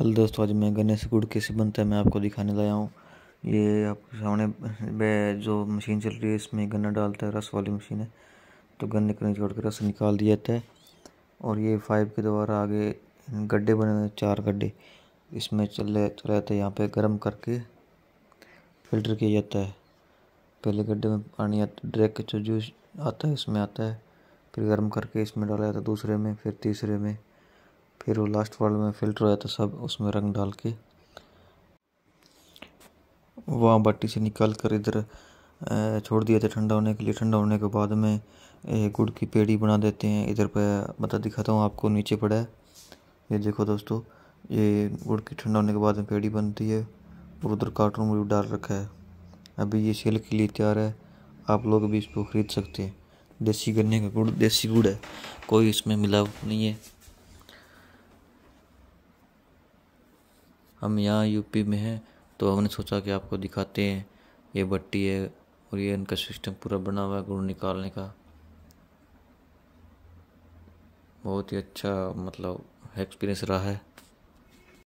hello दोस्तों आज मैं गन्ने से गुड़ कैसे बनता है मैं आपको दिखाने लाया हूँ ये आपके सामने जो मशीन चल रही है इसमें गन्ना डालता है रस वाली मशीन है तो गन्ने को निचोड़ के रस निकाल दिया जाता है और ये पाइप के द्वारा आगे गड्ढे बने हुए चार गड्ढे इसमें चल चला जाता है यहाँ पर गर्म करके फिल्टर किया जाता है पहले गड्ढे में पानी आता डायरेक्ट जो जूस आता है इसमें आता है फिर गर्म करके इसमें डाला जाता है दूसरे में फिर तीसरे में फिर वो लास्ट वर्ल्ड में फिल्टर होया तो सब उसमें रंग डाल के वहाँ बाटी से निकाल कर इधर छोड़ दिया था ठंडा होने के लिए ठंडा होने के बाद में गुड़ की पेड़ी बना देते हैं इधर पे मतलब दिखाता हूँ आपको नीचे पड़ा है ये देखो दोस्तों ये गुड़ की ठंडा होने के बाद में पेड़ी बनती है और उधर कार्टून भी डाल रखा है अभी ये सेल के लिए तैयार है आप लोग भी इसको ख़रीद सकते हैं देसी गन्ने का गुड़ देसी गुड़ है कोई इसमें मिलावट नहीं है हम यहाँ यूपी में हैं तो हमने सोचा कि आपको दिखाते हैं ये भट्टी है और ये इनका सिस्टम पूरा बना हुआ है गुड़ निकालने का बहुत ही अच्छा मतलब एक्सपीरियंस रहा है